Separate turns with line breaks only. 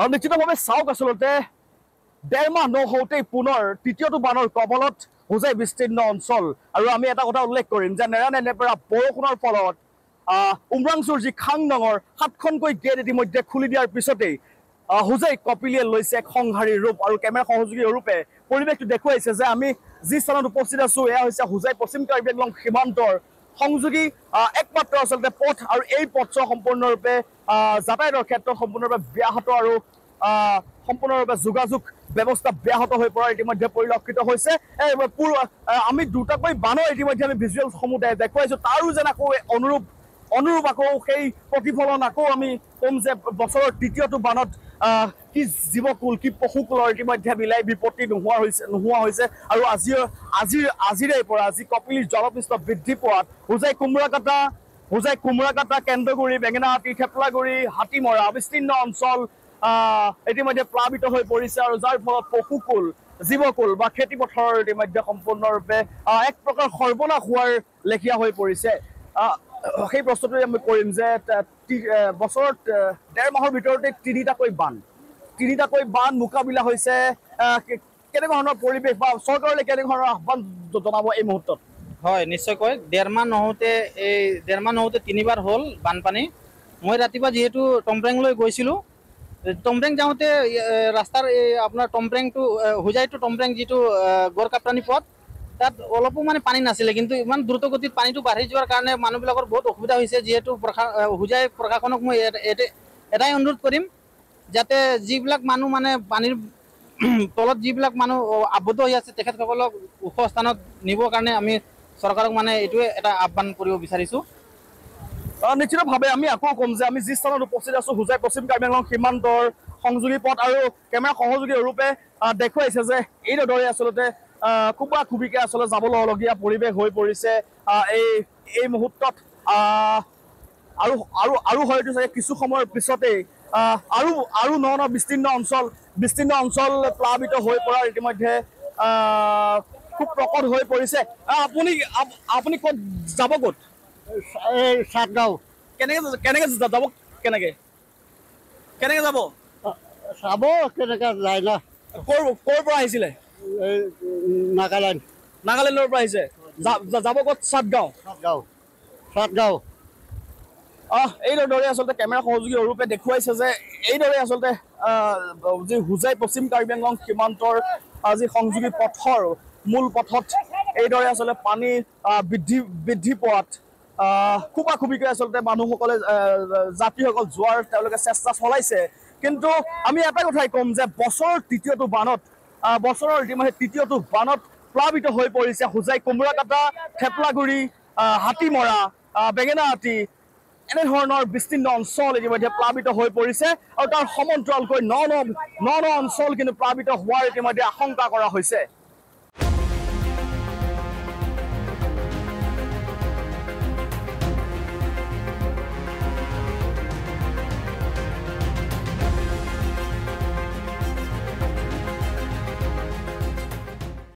আৰু নিশ্চিতভাৱে চাওক আচলতে ডেৰ মাহ নহওঁতেই পুনৰ তৃতীয়টো বানৰ কবলত হোজাই বিস্তীৰ্ণ অঞ্চল আৰু আমি এটা কথা উল্লেখ কৰিম যে নেৰানে নেপেৰা বৰষুণৰ ফলত উমৰাংচুৰ যি খাং নঙৰ সাতখনকৈ গেট ইতিমধ্যে খুলি দিয়াৰ পিছতেই হোজাই কপিলিয়ে লৈছে এক সংহাৰীৰ ৰূপ আৰু কেমেৰা সহযোগী ৰূপে পৰিৱেশটো দেখুৱাইছে যে আমি যি স্থানত উপস্থিত আছো এয়া হৈছে হোজাই পশ্চিম কাৰ্বি আংলং সীমান্তৰ সংযোগী একমাত্ৰ আচলতে পথ আৰু এই পথছোৱা সম্পূৰ্ণৰূপে যাতায়াতৰ ক্ষেত্ৰত সম্পূৰ্ণৰূপে ব্যাহত আৰু সম্পূৰ্ণৰূপে যোগাযোগ ব্যৱস্থা ব্যাহত হৈ পৰাৰ ইতিমধ্যে পৰিলক্ষিত হৈছে আমি দুটাকৈ বানৰ ইতিমধ্যে আমি ভিজুৱেলসমূহ দেখুৱাইছোঁ তাৰো যেন আকৌ অনুৰূপ অনুৰূপ আকৌ সেই প্ৰতিফলন আকৌ আমি ক'ম যে বছৰৰ তৃতীয়টো বানত ত্ৰিছ জীৱক উল্কি পশুকুলৰ ইতিমধ্যে বিলাই বিপত্তি নোহোৱা হৈছে নোহোৱা হৈছে আৰু আজি আজিৰ আজিৰে পৰা আজি কপিলিৰ জলপৃষ্ঠ বৃদ্ধি পোৱাত হোজাই কোমোৰাকাটা হোজাই কোমোৰাকাটা কেন্দ্ৰগুৰি বেঙেনাহাটী থেপলাগুৰি হাতীমৰা বিস্তীৰ্ণ অঞ্চল ইতিমধ্যে প্লাৱিত হৈ পৰিছে আৰু যাৰ ফলত পশুকুল জীৱকুল বা খেতি পথাৰৰ ইতিমধ্যে সম্পূৰ্ণৰূপে এক প্ৰকাৰ সৰ্বনাশ হোৱাৰ লেখীয়া হৈ পৰিছে সেই প্ৰশ্নটোৱে আমি কৰিম যে বছৰত ডেৰ মাহৰ ভিতৰতে তিনিটাকৈ বান্ধ তিনিটাকৈ বান্ধ মোকাবিলা হৈছে কেনেধৰণৰ পৰিৱেশ বা চৰকাৰলৈ কেনেধৰণৰ আহ্বান
জনাব এই মুহূৰ্তত হয় নিশ্চয়কৈ ডেৰমান নহওঁতে এই ডেৰমান নহওঁতে তিনিবাৰ হ'ল বানপানী মই ৰাতিপুৱা যিহেতু টমপ্ৰেংলৈ গৈছিলোঁ টমপ্ৰেং যাওঁতে ৰাস্তাৰ এই আপোনাৰ টমপ্ৰেংটো হোজাইটো টমপ্ৰেং যিটো গড় গড়কাপ্ৰাণী পথ তাত অলপো মানে পানী নাছিলে কিন্তু ইমান দ্ৰুতগতিত পানীটো বাঢ়ি যোৱাৰ কাৰণে মানুহবিলাকৰ বহুত অসুবিধা হৈছে যিহেতু প্ৰশা হোজাই প্ৰশাসনক মই এটাই অনুৰোধ কৰিম যাতে যিবিলাক মানুহ মানে পানীৰ তলত যিবিলাক মানুহ আবদ্ধ হৈ আছে তেখেতসকলক ওখ স্থানত নিবৰ কাৰণে আমি চৰকাৰক মানে এইটোৱে এটা আহ্বান কৰিব বিচাৰিছোঁ নিশ্চিতভাৱে আমি আকৌ ক'ম যে আমি যি স্থানত উপস্থিত আছো হোজাই পশ্চিম কাৰ্বিআলং সীমান্তৰ সংযোগী পথ আৰু
কেমেৰা সহযোগী ৰূপে দেখুৱাইছে যে এইদৰে আচলতে কোবা খুবিকে আচলতে যাব যাবলগীয়া পৰিৱেশ হৈ পৰিছে এই এই মুহূৰ্তত আৰু আৰু আৰু হয়তো চাগে কিছু সময়ৰ পিছতেই আৰু আৰু ন ন বিস্তীৰ্ণ অঞ্চল বিস্তীৰ্ণ অঞ্চল প্লাৱিত হৈ পৰাৰ ইতিমধ্যে খুব প্ৰকট হৈ পৰিছে আপুনি আপুনি ক'ত যাব ক'ত চাতগাঁও কেনেকৈ কেনেকৈ যাব কেনেকৈ কেনেকৈ যাব চাব কেনেকৈ যায় না ক'ৰ ক'ৰ পৰা আহিছিলে নাগালেণ্ড নাগালেণ্ডৰ পৰা আহিছে যাব ক'ত চাটগাঁও চাতগাঁও চাতগাঁও অহ এইদৰে আচলতে কেমেৰা সহযোগী অৰূপে দেখুৱাইছে যে এইদৰে আচলতে যি হুজাই পশ্চিম কাৰ্বি আংলং সীমান্তৰ যি সংযোগী পথৰ মূল পথত এইদৰে আচলতে পানী বৃদ্ধি বৃদ্ধি পোৱাত খুবা খুপিকৈ আচলতে মানুহসকলে যাত্ৰীসকল যোৱাৰ তেওঁলোকে চেষ্টা চলাইছে কিন্তু আমি এটা কথাই ক'ম যে বছৰৰ তৃতীয়টো বানত বছৰৰ ইতিমধ্যে তৃতীয়টো বানত প্লাৱিত হৈ পৰিছে হোজাই কোমোৰাকাটা থেপলাগুৰি হাতীমৰা বেঙেনাহাটী এনেধৰণৰ বিস্তীৰ্ণ অঞ্চল ইতিমধ্যে প্লাৱিত হৈ পৰিছে আৰু তাৰ সমন্তৰালকৈ ন ন ন ন অঞ্চল কিন্তু প্লাৱিত হোৱাৰ ইতিমধ্যে আশংকা কৰা হৈছে